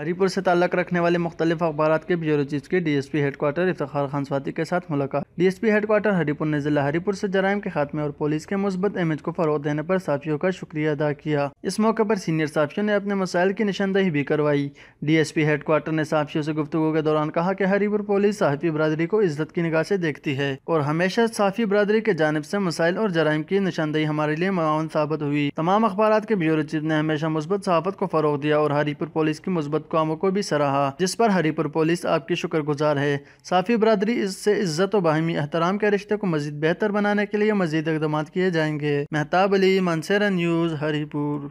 हरीपुर से ताल्लक़ रखने वाले मुख्तलिफ अखबार के ब्यूरो चीज़ के D S P headquarter Iftar Khan Swati के साथ मुलाकात डीएसपी हेडक्वार्टर हरिपुर ने जिला हरिपुर से जराइम के खात्मे और पुलिस के मुस्बत इमेज को फरोह देने पर साफियों का शुक्रिया अदा किया इस मौके पर सीनियर साफियों ने अपने मसाइल की निशानदेही भी करवाई डीएसपी हेडक्वार्टर ने साफियों से गुफ्तु के दौरान कहा कि हरिपुर पुलिस साफी बरदरी को इज्जत की निगाह से देखती है और हमेशा साफी बरदरी के जानब से मसाइल और जराइम की निशानदेही हमारे लिए मावन साबित हुई तमाम अखबार के ब्यूरो चीफ ने हमेशा मुस्बत सहाफत को फरोग दिया और हरिपुर पुलिस की मुस्बत कामों को भी सराहा जिस पर हरिपुर पुलिस आपकी गुजार है साफी बरदरी इससे इज्जत और बाहमी बाहमी एहतराम के रिश्ते को मजीद बेहतर बनाने के लिए मजीद इकदाम किए जाएंगे मेहताब अली मानसेरा न्यूज़ हरीपुर